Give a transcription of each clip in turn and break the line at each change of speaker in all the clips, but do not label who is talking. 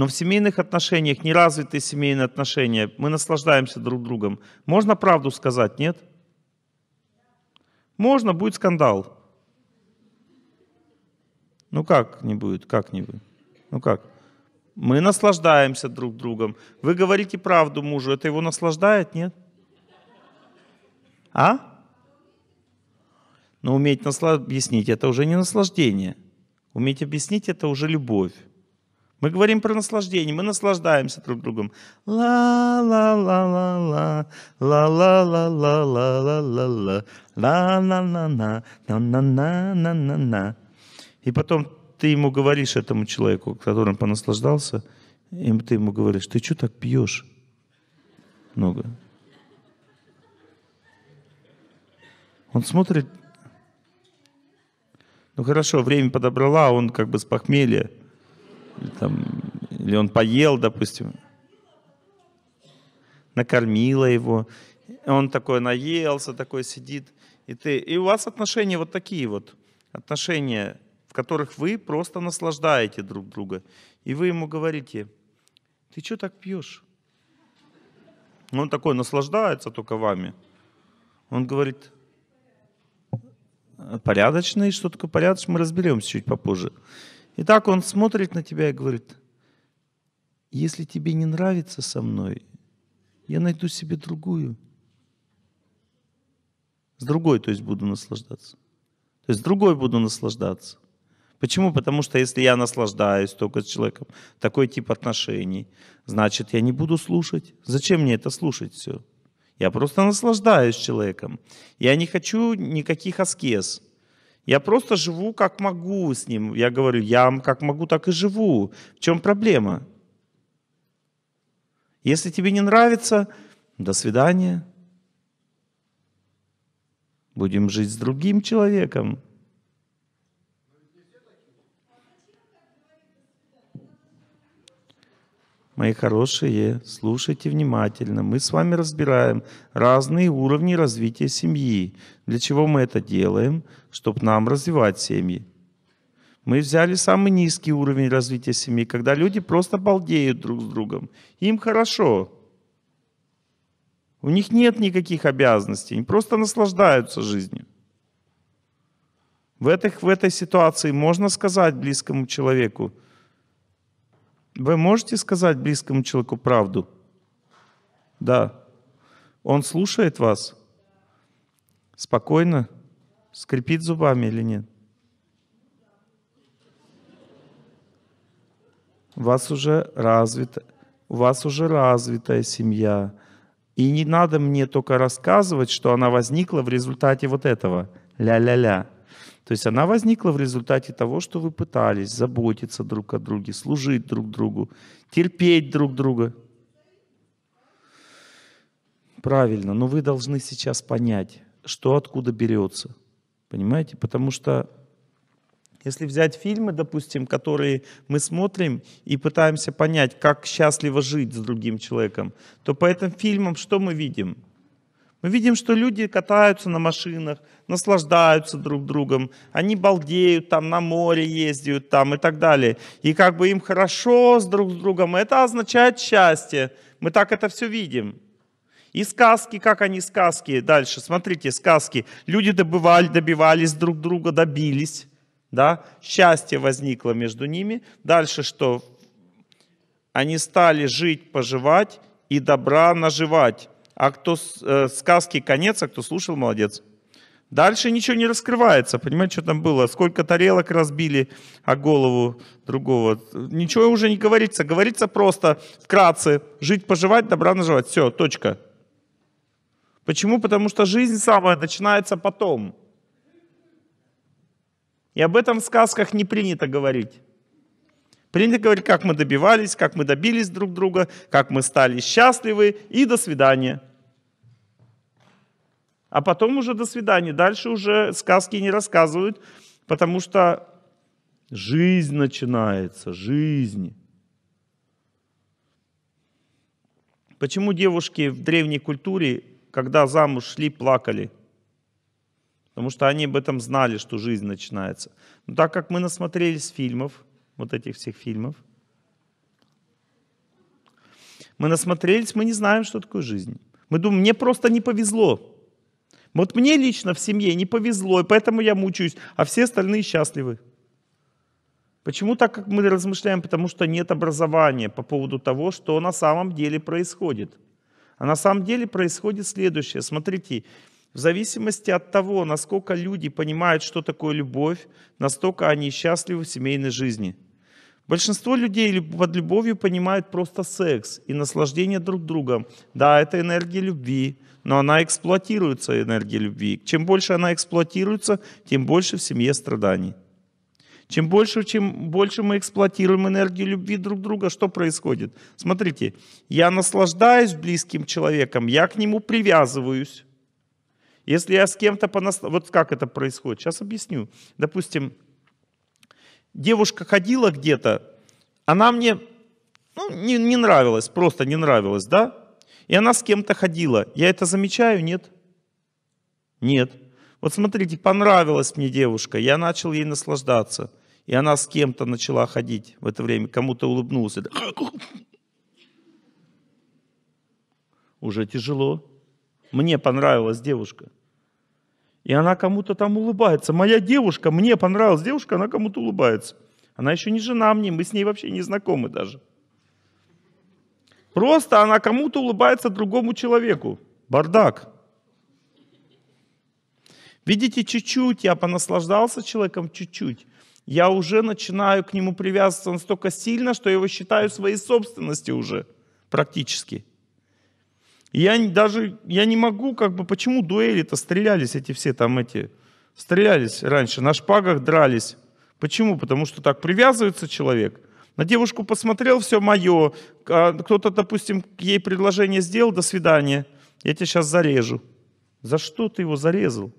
но в семейных отношениях, неразвитые семейные отношения, мы наслаждаемся друг другом. Можно правду сказать, нет? Можно, будет скандал. Ну как не будет, как не будет? Ну как? Мы наслаждаемся друг другом. Вы говорите правду мужу, это его наслаждает, нет? А? Но уметь наслаждать, объяснить, это уже не наслаждение. Уметь объяснить, это уже любовь. Мы говорим про наслаждение, мы наслаждаемся друг другом. Ла-ла-ла-ла-ла, ла-ла-ла-ла-ла-ла-ла, ла ла ла ла ла ла ла ла ла ла ла ла И потом ты ему говоришь этому человеку, которым понаслаждался, и ты ему говоришь, ты что так пьешь много? Он смотрит, ну хорошо, время подобрала, он как бы с похмелья, или, там, или он поел, допустим, накормила его. Он такой наелся, такой сидит. И, ты, и у вас отношения вот такие вот. Отношения, в которых вы просто наслаждаете друг друга. И вы ему говорите, ты что так пьешь? Он такой наслаждается только вами. Он говорит, порядочный, что такое порядочный, мы разберемся чуть попозже. И так он смотрит на тебя и говорит, если тебе не нравится со мной, я найду себе другую. С другой, то есть, буду наслаждаться. То есть, с другой буду наслаждаться. Почему? Потому что если я наслаждаюсь только с человеком, такой тип отношений, значит, я не буду слушать. Зачем мне это слушать все? Я просто наслаждаюсь человеком. Я не хочу никаких аскез. Я просто живу как могу с ним. Я говорю, я как могу, так и живу. В чем проблема? Если тебе не нравится, до свидания. Будем жить с другим человеком. мои хорошие, слушайте внимательно. Мы с вами разбираем разные уровни развития семьи. Для чего мы это делаем? Чтобы нам развивать семьи. Мы взяли самый низкий уровень развития семьи, когда люди просто балдеют друг с другом. Им хорошо. У них нет никаких обязанностей, они просто наслаждаются жизнью. В, этих, в этой ситуации можно сказать близкому человеку – вы можете сказать близкому человеку правду? Да. Он слушает вас? Спокойно? Скрипит зубами или нет? У вас уже развита, у вас уже развитая семья. И не надо мне только рассказывать, что она возникла в результате вот этого. Ля-ля-ля. То есть она возникла в результате того, что вы пытались заботиться друг о друге, служить друг другу, терпеть друг друга. Правильно, но вы должны сейчас понять, что откуда берется. Понимаете? Потому что если взять фильмы, допустим, которые мы смотрим и пытаемся понять, как счастливо жить с другим человеком, то по этим фильмам что мы видим? Мы видим, что люди катаются на машинах, наслаждаются друг другом, они балдеют, там на море ездят там и так далее. И как бы им хорошо с друг с другом, это означает счастье. Мы так это все видим. И сказки, как они сказки, дальше, смотрите, сказки. Люди добывали, добивались друг друга, добились, да, счастье возникло между ними. Дальше что? Они стали жить, поживать и добра наживать а кто э, сказки конец, а кто слушал, молодец. Дальше ничего не раскрывается, понимаете, что там было, сколько тарелок разбили о голову другого. Ничего уже не говорится, говорится просто вкратце, жить, поживать, добра наживать, все, точка. Почему? Потому что жизнь самая начинается потом. И об этом в сказках не принято говорить. Принято говорить, как мы добивались, как мы добились друг друга, как мы стали счастливы и до свидания а потом уже до свидания. Дальше уже сказки не рассказывают, потому что жизнь начинается, жизнь. Почему девушки в древней культуре, когда замуж шли, плакали? Потому что они об этом знали, что жизнь начинается. Но так как мы насмотрелись фильмов, вот этих всех фильмов, мы насмотрелись, мы не знаем, что такое жизнь. Мы думаем, мне просто не повезло. Вот мне лично в семье не повезло, и поэтому я мучаюсь, а все остальные счастливы. Почему так, как мы размышляем? Потому что нет образования по поводу того, что на самом деле происходит. А на самом деле происходит следующее. Смотрите, в зависимости от того, насколько люди понимают, что такое любовь, настолько они счастливы в семейной жизни – Большинство людей под любовью понимают просто секс и наслаждение друг другом. Да, это энергия любви, но она эксплуатируется, энергия любви. Чем больше она эксплуатируется, тем больше в семье страданий. Чем больше, чем больше мы эксплуатируем энергию любви друг друга, что происходит? Смотрите, я наслаждаюсь близким человеком, я к нему привязываюсь. Если я с кем-то понас... Вот как это происходит? Сейчас объясню. Допустим, девушка ходила где-то, она мне ну, не, не нравилась, просто не нравилась, да? И она с кем-то ходила. Я это замечаю, нет? Нет. Вот смотрите, понравилась мне девушка, я начал ей наслаждаться. И она с кем-то начала ходить в это время, кому-то улыбнулся. Уже тяжело. Мне понравилась девушка. И она кому-то там улыбается. Моя девушка, мне понравилась девушка, она кому-то улыбается. Она еще не жена мне, мы с ней вообще не знакомы даже. Просто она кому-то улыбается другому человеку. Бардак. Видите, чуть-чуть я понаслаждался человеком, чуть-чуть. Я уже начинаю к нему привязываться настолько сильно, что я его считаю своей собственностью уже практически. Я даже, я не могу, как бы, почему дуэли-то стрелялись эти все там эти, стрелялись раньше, на шпагах дрались. Почему? Потому что так привязывается человек. На девушку посмотрел, все мое, а кто-то, допустим, ей предложение сделал, до свидания, я тебя сейчас зарежу. За что ты его зарезал?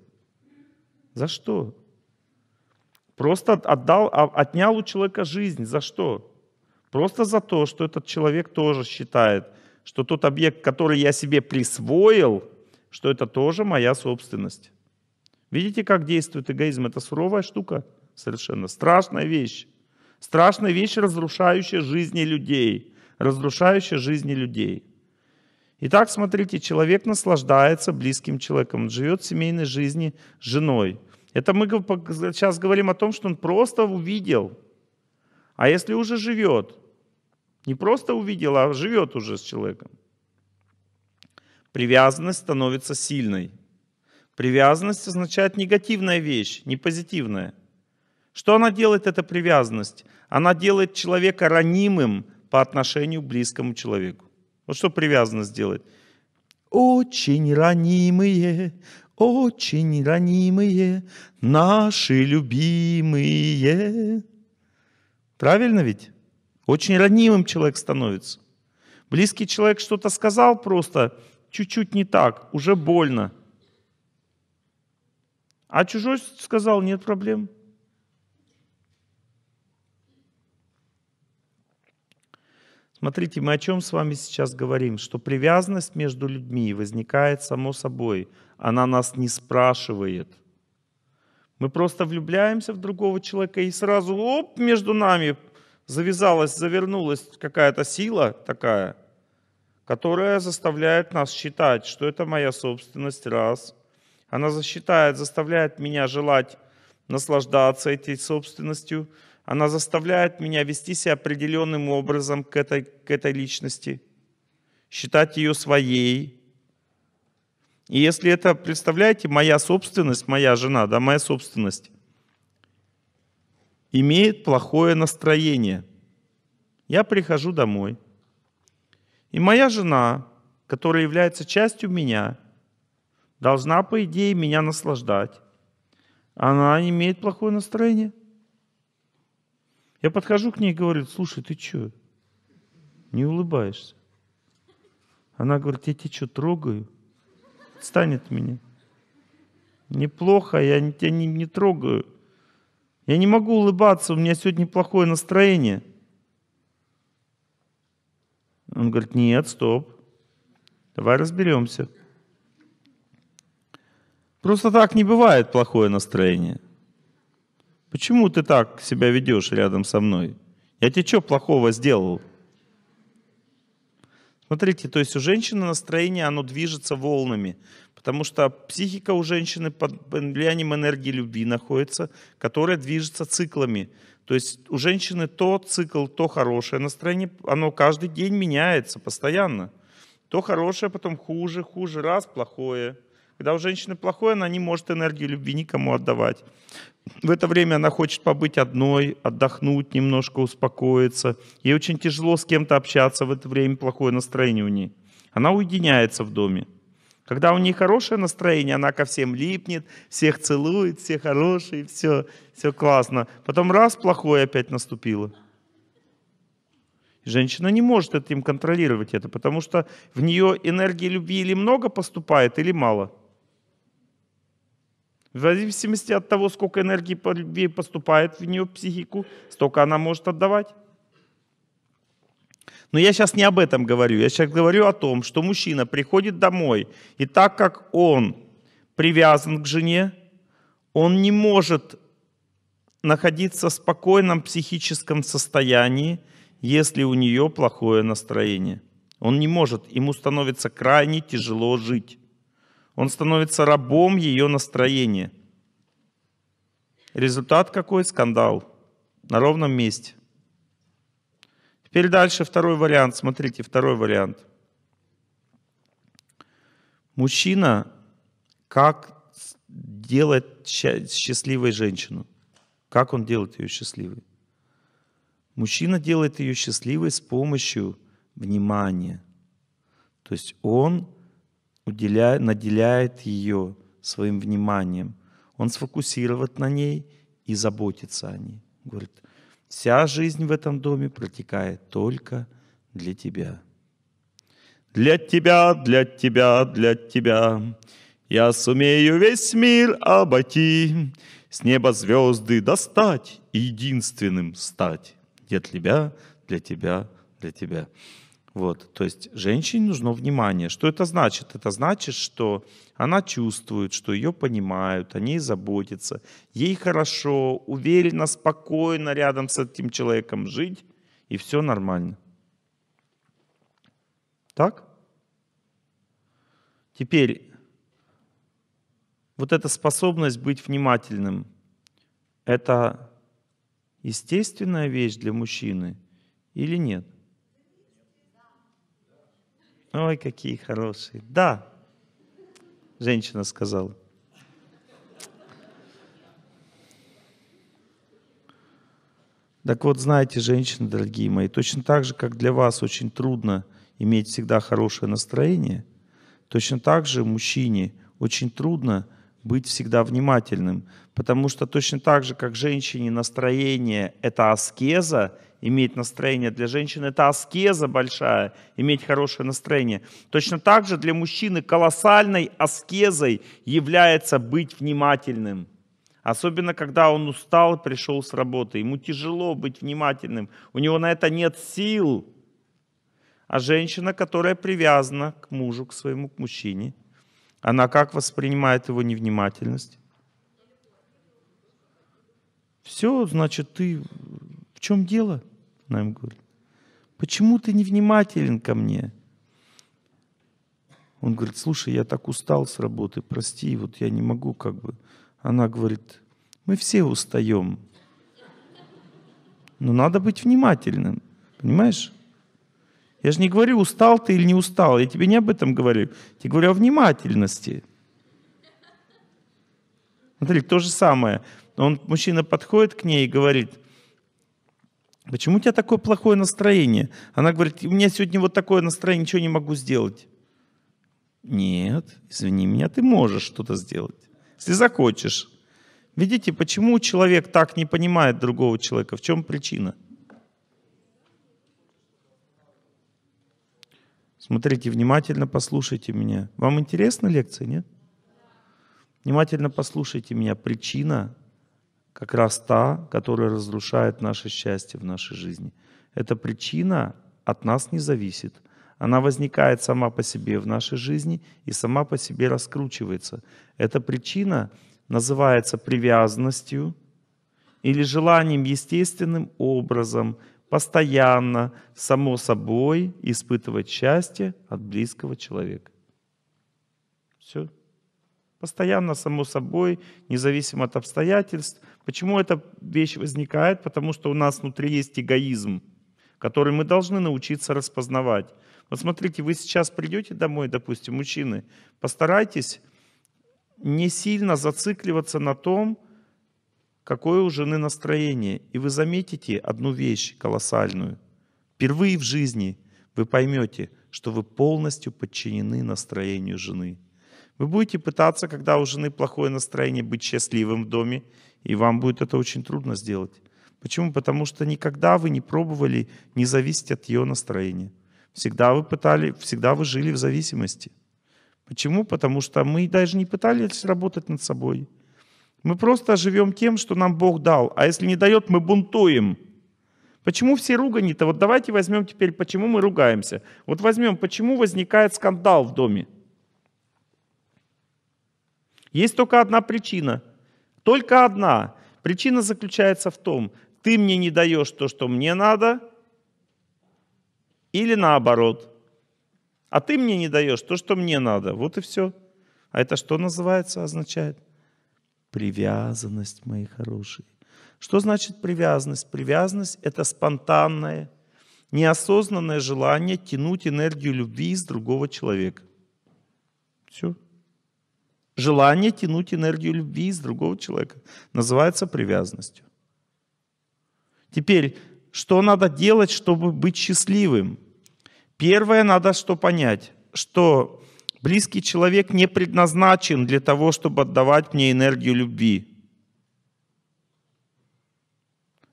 За что? Просто отдал, а, отнял у человека жизнь. За что? Просто за то, что этот человек тоже считает – что тот объект, который я себе присвоил, что это тоже моя собственность. Видите, как действует эгоизм? Это суровая штука совершенно, страшная вещь. Страшная вещь, разрушающая жизни людей. Разрушающая жизни людей. Итак, смотрите, человек наслаждается близким человеком. Он живет в семейной жизни с женой. Это мы сейчас говорим о том, что он просто увидел. А если уже живет, не просто увидел, а живет уже с человеком. Привязанность становится сильной. Привязанность означает негативная вещь, не позитивная. Что она делает, эта привязанность? Она делает человека ранимым по отношению к близкому человеку. Вот что привязанность делает. Очень ранимые, очень ранимые, наши любимые. Правильно ведь? Очень ранимым человек становится. Близкий человек что-то сказал просто, чуть-чуть не так, уже больно. А чужой сказал, нет проблем. Смотрите, мы о чем с вами сейчас говорим? Что привязанность между людьми возникает само собой. Она нас не спрашивает. Мы просто влюбляемся в другого человека и сразу, оп, между нами завязалась, завернулась какая-то сила такая, которая заставляет нас считать, что это моя собственность, раз. Она засчитает, заставляет меня желать наслаждаться этой собственностью. Она заставляет меня вести себя определенным образом к этой, к этой личности, считать ее своей. И если это, представляете, моя собственность, моя жена, да, моя собственность, имеет плохое настроение. Я прихожу домой, и моя жена, которая является частью меня, должна, по идее, меня наслаждать. Она не имеет плохое настроение. Я подхожу к ней и говорю, слушай, ты что, не улыбаешься? Она говорит, я тебя что, трогаю? Станет от меня. Неплохо, я тебя не, не трогаю. Я не могу улыбаться, у меня сегодня плохое настроение. Он говорит, нет, стоп, давай разберемся. Просто так не бывает плохое настроение. Почему ты так себя ведешь рядом со мной? Я тебе что плохого сделал? Смотрите, то есть у женщины настроение, оно движется волнами. Потому что психика у женщины под влиянием энергии любви находится, которая движется циклами. То есть у женщины то цикл, то хорошее настроение, оно каждый день меняется постоянно. То хорошее, потом хуже, хуже, раз, плохое. Когда у женщины плохое, она не может энергию любви никому отдавать. В это время она хочет побыть одной, отдохнуть немножко, успокоиться. Ей очень тяжело с кем-то общаться в это время, плохое настроение у ней. Она уединяется в доме. Когда у нее хорошее настроение, она ко всем липнет, всех целует, все хорошие, все, все классно. Потом раз, плохое опять наступило. Женщина не может этим контролировать это, потому что в нее энергии любви или много поступает, или мало. В зависимости от того, сколько энергии по любви поступает в нее психику, столько она может отдавать. Но я сейчас не об этом говорю. Я сейчас говорю о том, что мужчина приходит домой, и так как он привязан к жене, он не может находиться в спокойном психическом состоянии, если у нее плохое настроение. Он не может, ему становится крайне тяжело жить. Он становится рабом ее настроения. Результат какой? Скандал. На ровном месте. Теперь дальше второй вариант. Смотрите, второй вариант. Мужчина, как делать счастливой женщину? Как он делает ее счастливой? Мужчина делает ее счастливой с помощью внимания. То есть он уделяет, наделяет ее своим вниманием. Он сфокусирован на ней и заботится о ней. Говорит, Вся жизнь в этом доме протекает только для тебя. Для тебя, для тебя, для тебя Я сумею весь мир обойти, С неба звезды достать И единственным стать. Для тебя, для тебя, для тебя. Вот, то есть женщине нужно внимание. Что это значит? Это значит, что она чувствует, что ее понимают, о ней заботятся, ей хорошо, уверенно, спокойно рядом с этим человеком жить, и все нормально. Так? Теперь, вот эта способность быть внимательным, это естественная вещь для мужчины или нет? Ой, какие хорошие. Да, женщина сказала. Так вот, знаете, женщины, дорогие мои, точно так же, как для вас очень трудно иметь всегда хорошее настроение, точно так же мужчине очень трудно быть всегда внимательным, потому что точно так же, как женщине настроение – это аскеза, иметь настроение. Для женщины это аскеза большая, иметь хорошее настроение. Точно так же для мужчины колоссальной аскезой является быть внимательным. Особенно, когда он устал, пришел с работы. Ему тяжело быть внимательным. У него на это нет сил. А женщина, которая привязана к мужу, к своему, к мужчине, она как воспринимает его невнимательность? Все, значит, ты... В чем дело? Она ему говорит, почему ты невнимателен ко мне? Он говорит, слушай, я так устал с работы, прости, вот я не могу как бы. Она говорит, мы все устаем, но надо быть внимательным, понимаешь? Я же не говорю, устал ты или не устал, я тебе не об этом говорю, я говорю о внимательности. Смотри, то же самое. Он, мужчина подходит к ней и говорит – Почему у тебя такое плохое настроение? Она говорит, у меня сегодня вот такое настроение, ничего не могу сделать. Нет, извини меня, ты можешь что-то сделать, если захочешь. Видите, почему человек так не понимает другого человека? В чем причина? Смотрите, внимательно послушайте меня. Вам интересна лекция, нет? Внимательно послушайте меня. Причина как раз та, которая разрушает наше счастье в нашей жизни. Эта причина от нас не зависит. Она возникает сама по себе в нашей жизни и сама по себе раскручивается. Эта причина называется привязанностью или желанием естественным образом постоянно, само собой испытывать счастье от близкого человека. Все. Постоянно, само собой, независимо от обстоятельств, Почему эта вещь возникает? Потому что у нас внутри есть эгоизм, который мы должны научиться распознавать. Вот смотрите, вы сейчас придете домой, допустим, мужчины, постарайтесь не сильно зацикливаться на том, какое у жены настроение. И вы заметите одну вещь колоссальную. Впервые в жизни вы поймете, что вы полностью подчинены настроению жены. Вы будете пытаться, когда у жены плохое настроение, быть счастливым в доме, и вам будет это очень трудно сделать. Почему? Потому что никогда вы не пробовали не зависеть от ее настроения. Всегда вы пытали, всегда вы жили в зависимости. Почему? Потому что мы даже не пытались работать над собой. Мы просто живем тем, что нам Бог дал. А если не дает, мы бунтуем. Почему все ругани-то? Вот давайте возьмем теперь, почему мы ругаемся. Вот возьмем, почему возникает скандал в доме. Есть только одна причина. Только одна. Причина заключается в том, ты мне не даешь то, что мне надо, или наоборот. А ты мне не даешь то, что мне надо. Вот и все. А это что называется, означает? Привязанность, мои хорошие. Что значит привязанность? Привязанность – это спонтанное, неосознанное желание тянуть энергию любви из другого человека. Все. Желание тянуть энергию любви из другого человека называется привязанностью. Теперь, что надо делать, чтобы быть счастливым? Первое, надо что понять, что близкий человек не предназначен для того, чтобы отдавать мне энергию любви.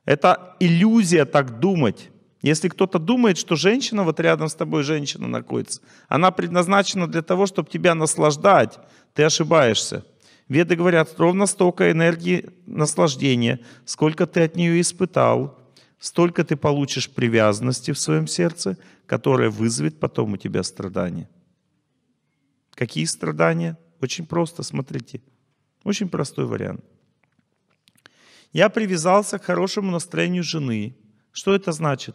Это иллюзия так думать. Если кто-то думает, что женщина, вот рядом с тобой женщина находится, она предназначена для того, чтобы тебя наслаждать, ты ошибаешься. Веды говорят, ровно столько энергии наслаждения, сколько ты от нее испытал, столько ты получишь привязанности в своем сердце, которая вызовет потом у тебя страдания. Какие страдания? Очень просто, смотрите. Очень простой вариант. Я привязался к хорошему настроению жены. Что это значит?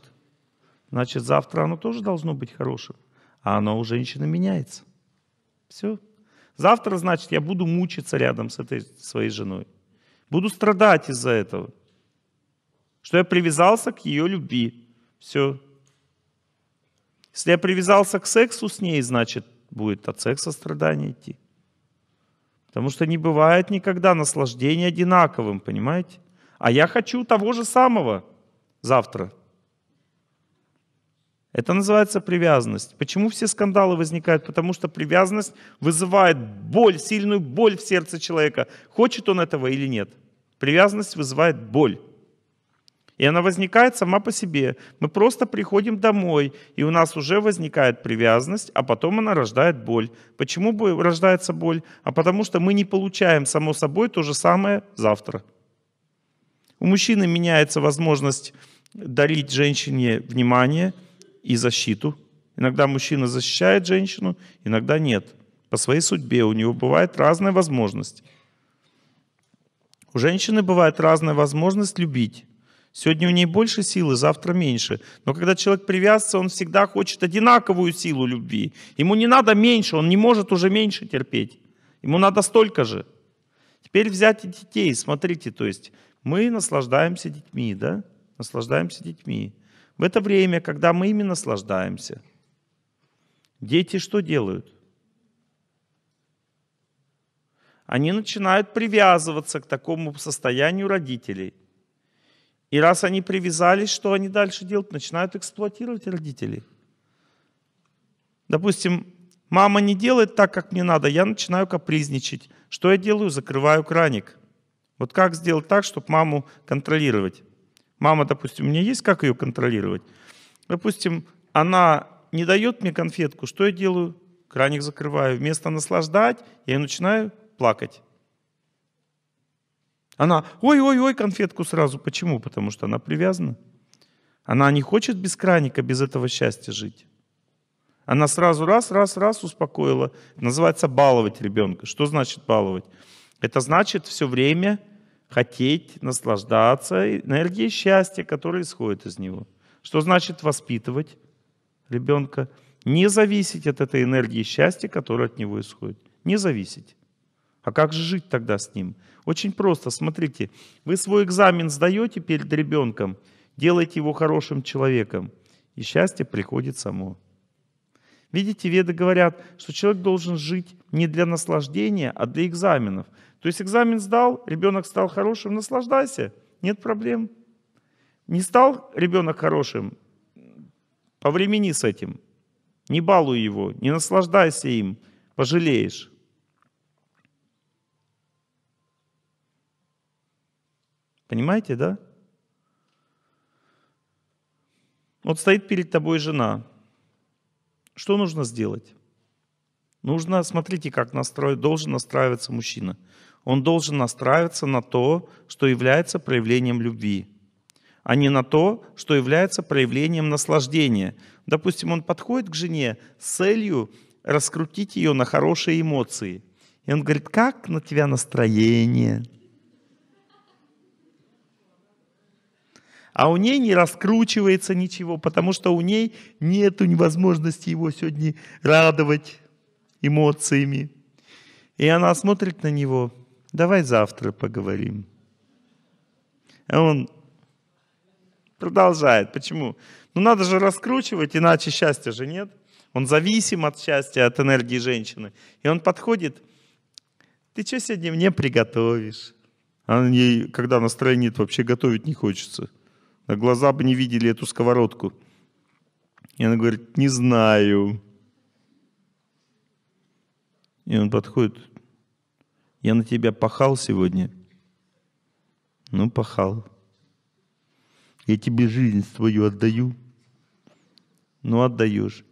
значит, завтра оно тоже должно быть хорошим. А оно у женщины меняется. Все. Завтра, значит, я буду мучиться рядом с этой своей женой. Буду страдать из-за этого. Что я привязался к ее любви. Все. Если я привязался к сексу с ней, значит, будет от секса страдания идти. Потому что не бывает никогда наслаждения одинаковым, понимаете? А я хочу того же самого завтра. Это называется привязанность. Почему все скандалы возникают? Потому что привязанность вызывает боль, сильную боль в сердце человека. Хочет он этого или нет. Привязанность вызывает боль. И она возникает сама по себе. Мы просто приходим домой, и у нас уже возникает привязанность, а потом она рождает боль. Почему рождается боль? А потому что мы не получаем само собой то же самое завтра. У мужчины меняется возможность дарить женщине внимание – и защиту. Иногда мужчина защищает женщину, иногда нет. По своей судьбе у него бывает разная возможность. У женщины бывает разная возможность любить. Сегодня у ней больше силы, завтра меньше. Но когда человек привязывается, он всегда хочет одинаковую силу любви. Ему не надо меньше, он не может уже меньше терпеть. Ему надо столько же. Теперь взять детей, смотрите, то есть мы наслаждаемся детьми, да? Наслаждаемся детьми. В это время, когда мы ими наслаждаемся, дети что делают? Они начинают привязываться к такому состоянию родителей. И раз они привязались, что они дальше делают? Начинают эксплуатировать родителей. Допустим, мама не делает так, как мне надо, я начинаю капризничать. Что я делаю? Закрываю краник. Вот как сделать так, чтобы маму контролировать? Мама, допустим, у меня есть как ее контролировать? Допустим, она не дает мне конфетку, что я делаю? Краник закрываю. Вместо наслаждать, я начинаю плакать. Она, ой-ой-ой, конфетку сразу. Почему? Потому что она привязана. Она не хочет без краника, без этого счастья жить. Она сразу раз, раз, раз успокоила. Называется баловать ребенка. Что значит баловать? Это значит все время хотеть наслаждаться энергией счастья, которая исходит из него. Что значит воспитывать ребенка? Не зависеть от этой энергии счастья, которая от него исходит. Не зависеть. А как же жить тогда с ним? Очень просто. Смотрите, вы свой экзамен сдаете перед ребенком, делаете его хорошим человеком, и счастье приходит само. Видите, веды говорят, что человек должен жить не для наслаждения, а для экзаменов. То есть экзамен сдал, ребенок стал хорошим, наслаждайся, нет проблем. Не стал ребенок хорошим, повремени с этим. Не балуй его, не наслаждайся им, пожалеешь. Понимаете, да? Вот стоит перед тобой жена. Что нужно сделать? Нужно, смотрите, как настроить, должен настраиваться мужчина. Он должен настраиваться на то, что является проявлением любви, а не на то, что является проявлением наслаждения. Допустим, он подходит к жене с целью раскрутить ее на хорошие эмоции. И он говорит, как на тебя настроение? А у ней не раскручивается ничего, потому что у ней нет невозможности его сегодня радовать эмоциями. И она смотрит на него давай завтра поговорим. А он продолжает. Почему? Ну надо же раскручивать, иначе счастья же нет. Он зависим от счастья, от энергии женщины. И он подходит, ты что сегодня мне приготовишь? А она ей, когда настроение нет, вообще готовить не хочется. На глаза бы не видели эту сковородку. И она говорит, не знаю. И он подходит, я на тебя пахал сегодня? Ну, пахал. Я тебе жизнь свою отдаю? Ну, отдаешь.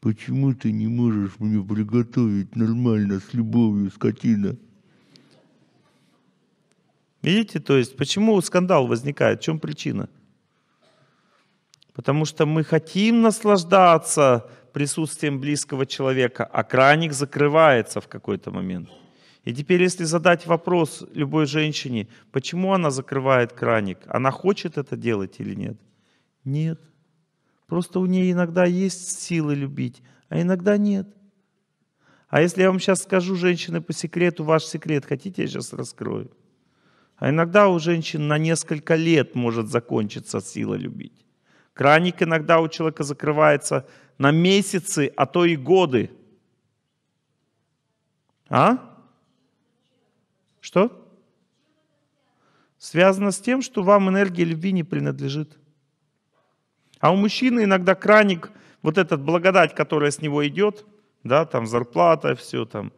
Почему ты не можешь мне приготовить нормально, с любовью, скотина? Видите, то есть, почему скандал возникает, в чем причина? Потому что мы хотим наслаждаться присутствием близкого человека, а краник закрывается в какой-то момент. И теперь, если задать вопрос любой женщине, почему она закрывает краник, она хочет это делать или нет? Нет. Просто у нее иногда есть силы любить, а иногда нет. А если я вам сейчас скажу, женщины, по секрету, ваш секрет, хотите, я сейчас раскрою? А иногда у женщин на несколько лет может закончиться сила любить. Краник иногда у человека закрывается на месяцы, а то и годы. А? Что? Связано с тем, что вам энергия любви не принадлежит. А у мужчины иногда краник, вот этот благодать, которая с него идет, да, там зарплата, все там,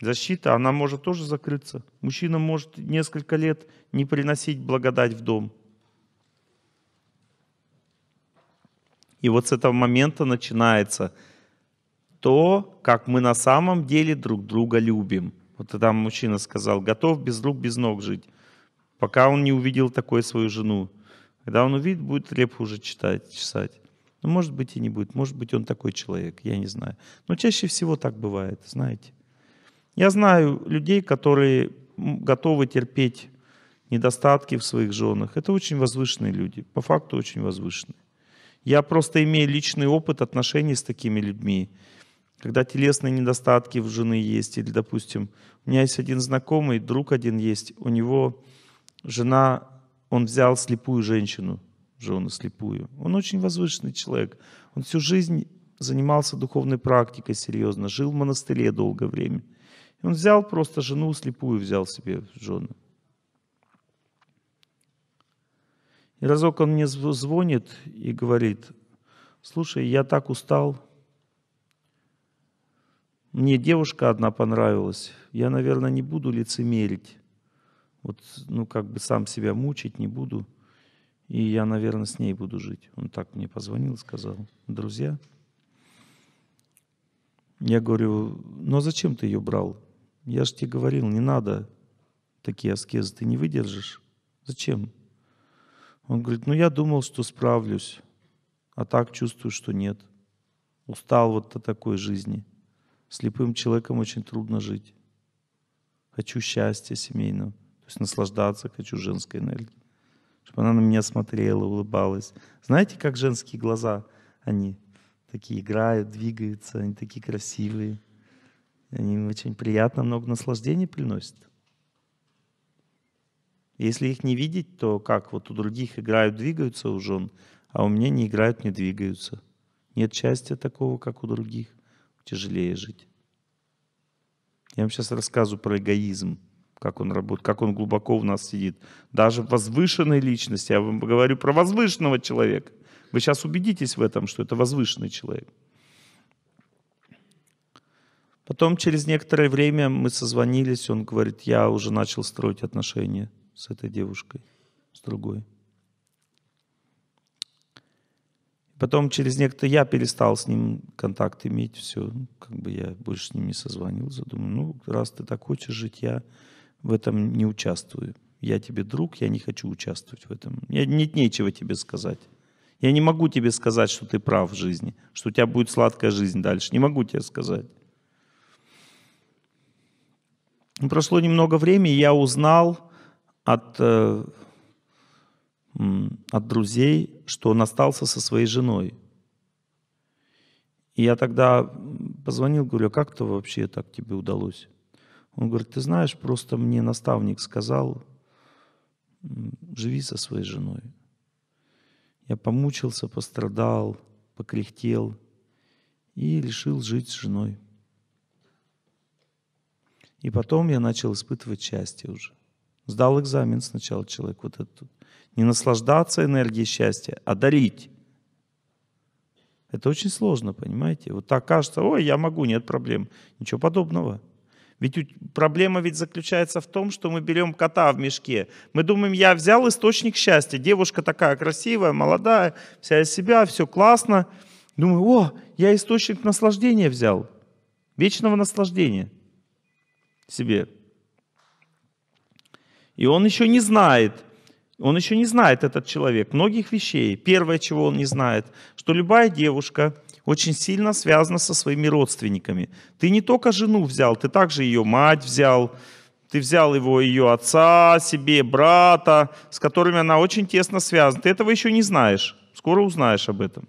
защита, она может тоже закрыться. Мужчина может несколько лет не приносить благодать в дом. И вот с этого момента начинается то, как мы на самом деле друг друга любим – вот там мужчина сказал, готов без рук, без ног жить, пока он не увидел такую свою жену. Когда он увидит, будет репу уже читать, чесать. Ну, может быть, и не будет. Может быть, он такой человек, я не знаю. Но чаще всего так бывает, знаете. Я знаю людей, которые готовы терпеть недостатки в своих женах. Это очень возвышенные люди, по факту очень возвышенные. Я просто имею личный опыт отношений с такими людьми когда телесные недостатки в жены есть, или, допустим, у меня есть один знакомый, друг один есть, у него жена, он взял слепую женщину, жену слепую. Он очень возвышенный человек. Он всю жизнь занимался духовной практикой серьезно, жил в монастыре долгое время. И он взял просто жену слепую, взял себе жену. И разок он мне звонит и говорит, слушай, я так устал, мне девушка одна понравилась. Я, наверное, не буду лицемерить. Вот, ну, как бы сам себя мучить не буду. И я, наверное, с ней буду жить. Он так мне позвонил сказал, друзья. Я говорю, ну зачем ты ее брал? Я же тебе говорил, не надо такие аскезы, ты не выдержишь. Зачем? Он говорит, ну я думал, что справлюсь, а так чувствую, что нет. Устал вот от такой жизни. Слепым человеком очень трудно жить. Хочу счастья семейного. То есть наслаждаться хочу женской энергией. Чтобы она на меня смотрела, улыбалась. Знаете, как женские глаза? Они такие играют, двигаются, они такие красивые. Они очень приятно, много наслаждений приносят. Если их не видеть, то как? Вот у других играют, двигаются у жен, а у меня не играют, не двигаются. Нет счастья такого, как у других тяжелее жить. Я вам сейчас рассказываю про эгоизм, как он работает, как он глубоко в нас сидит. Даже возвышенной личности, я вам говорю про возвышенного человека. Вы сейчас убедитесь в этом, что это возвышенный человек. Потом через некоторое время мы созвонились, он говорит, я уже начал строить отношения с этой девушкой, с другой. Потом через некоторое я перестал с ним контакт иметь, все, как бы я больше с ним не созванивался. Думаю, ну, раз ты так хочешь жить, я в этом не участвую. Я тебе друг, я не хочу участвовать в этом. Я, нет нечего тебе сказать. Я не могу тебе сказать, что ты прав в жизни, что у тебя будет сладкая жизнь дальше. Не могу тебе сказать. Прошло немного времени, я узнал от э, от друзей, что он остался со своей женой. И я тогда позвонил, говорю, а как это вообще так тебе удалось? Он говорит, ты знаешь, просто мне наставник сказал, живи со своей женой. Я помучился, пострадал, покряхтел и решил жить с женой. И потом я начал испытывать счастье уже. Сдал экзамен сначала человек вот этот не наслаждаться энергией счастья, а дарить. Это очень сложно, понимаете? Вот так кажется, ой, я могу, нет проблем. Ничего подобного. Ведь проблема ведь заключается в том, что мы берем кота в мешке. Мы думаем, я взял источник счастья. Девушка такая красивая, молодая, вся из себя, все классно. Думаю, о, я источник наслаждения взял. Вечного наслаждения себе. И он еще не знает, он еще не знает, этот человек, многих вещей. Первое, чего он не знает, что любая девушка очень сильно связана со своими родственниками. Ты не только жену взял, ты также ее мать взял, ты взял его, ее отца себе, брата, с которыми она очень тесно связана. Ты этого еще не знаешь. Скоро узнаешь об этом.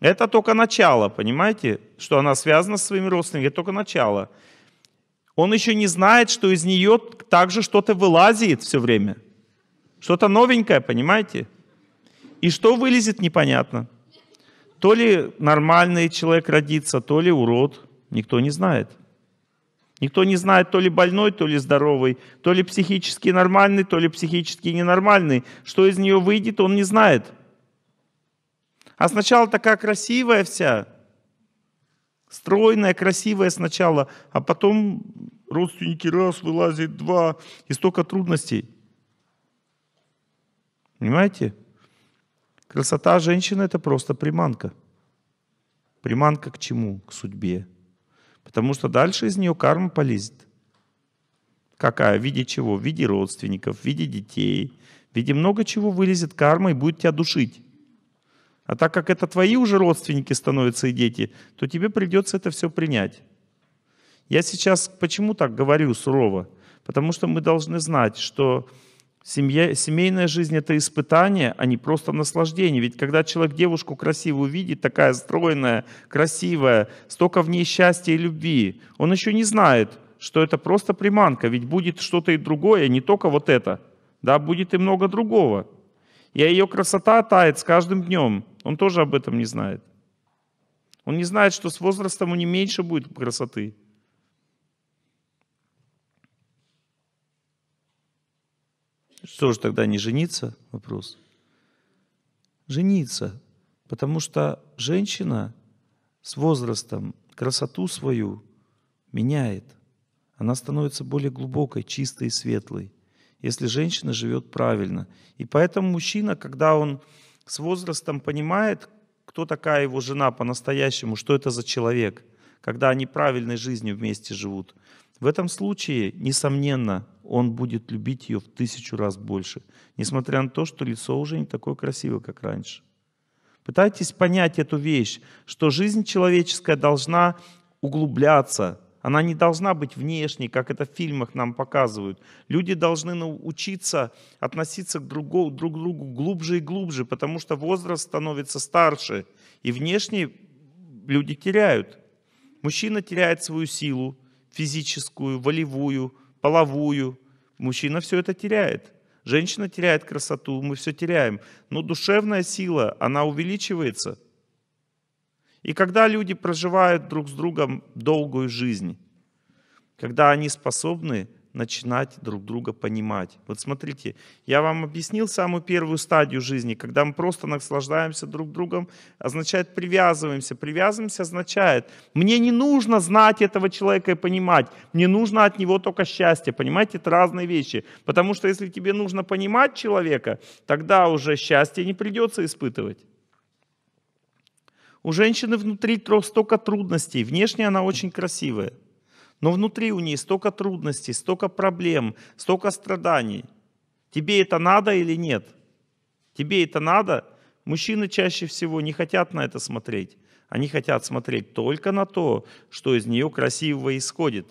Это только начало, понимаете? Что она связана со своими родственниками, это только начало. Он еще не знает, что из нее также что-то вылазит все время – что-то новенькое, понимаете? И что вылезет, непонятно. То ли нормальный человек родится, то ли урод. Никто не знает. Никто не знает, то ли больной, то ли здоровый, то ли психически нормальный, то ли психически ненормальный. Что из нее выйдет, он не знает. А сначала такая красивая вся, стройная, красивая сначала, а потом родственники раз вылазит, два, и столько трудностей – Понимаете? Красота женщины – это просто приманка. Приманка к чему? К судьбе. Потому что дальше из нее карма полезет. Какая? В виде чего? В виде родственников, в виде детей. В виде много чего вылезет карма и будет тебя душить. А так как это твои уже родственники становятся и дети, то тебе придется это все принять. Я сейчас почему так говорю сурово? Потому что мы должны знать, что Семья, семейная жизнь – это испытание, а не просто наслаждение. Ведь когда человек девушку красивую видит, такая стройная, красивая, столько в ней счастья и любви, он еще не знает, что это просто приманка, ведь будет что-то и другое, не только вот это. Да, будет и много другого. И ее красота тает с каждым днем. Он тоже об этом не знает. Он не знает, что с возрастом у нее меньше будет красоты. Что же тогда не жениться? Вопрос. Жениться. Потому что женщина с возрастом красоту свою меняет. Она становится более глубокой, чистой и светлой, если женщина живет правильно. И поэтому мужчина, когда он с возрастом понимает, кто такая его жена по-настоящему, что это за человек, когда они правильной жизнью вместе живут. В этом случае, несомненно, он будет любить ее в тысячу раз больше, несмотря на то, что лицо уже не такое красивое, как раньше. Пытайтесь понять эту вещь, что жизнь человеческая должна углубляться, она не должна быть внешней, как это в фильмах нам показывают. Люди должны научиться относиться к другу, друг к другу глубже и глубже, потому что возраст становится старше, и внешне люди теряют. Мужчина теряет свою силу физическую, волевую, половую. Мужчина все это теряет. Женщина теряет красоту, мы все теряем. Но душевная сила, она увеличивается. И когда люди проживают друг с другом долгую жизнь, когда они способны начинать друг друга понимать. Вот смотрите, я вам объяснил самую первую стадию жизни, когда мы просто наслаждаемся друг другом, означает привязываемся. Привязываемся означает, мне не нужно знать этого человека и понимать, мне нужно от него только счастье. Понимаете, это разные вещи. Потому что если тебе нужно понимать человека, тогда уже счастье не придется испытывать. У женщины внутри столько трудностей, внешне она очень красивая но внутри у нее столько трудностей, столько проблем, столько страданий. Тебе это надо или нет? Тебе это надо? Мужчины чаще всего не хотят на это смотреть. Они хотят смотреть только на то, что из нее красивого исходит.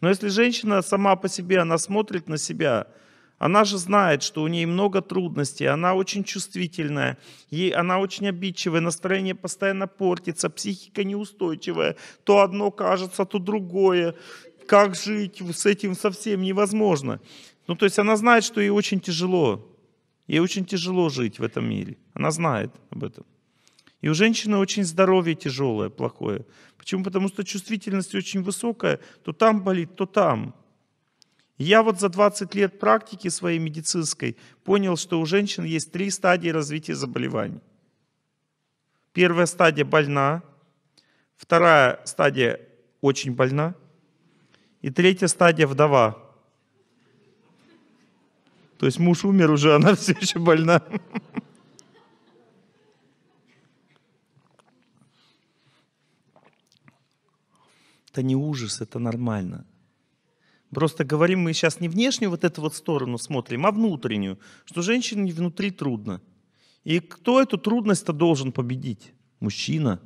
Но если женщина сама по себе, она смотрит на себя – она же знает, что у ней много трудностей, она очень чувствительная, ей, она очень обидчивая, настроение постоянно портится, психика неустойчивая, то одно кажется, то другое. Как жить с этим совсем невозможно. Ну, то есть она знает, что ей очень тяжело. Ей очень тяжело жить в этом мире. Она знает об этом. И у женщины очень здоровье тяжелое, плохое. Почему? Потому что чувствительность очень высокая. То там болит, то там. Я вот за 20 лет практики своей медицинской понял, что у женщин есть три стадии развития заболеваний. Первая стадия больна, вторая стадия очень больна и третья стадия вдова. То есть муж умер уже, она все еще больна. Это не ужас, это нормально. Просто говорим мы сейчас не внешнюю вот эту вот сторону смотрим, а внутреннюю, что женщине внутри трудно. И кто эту трудность-то должен победить? Мужчина.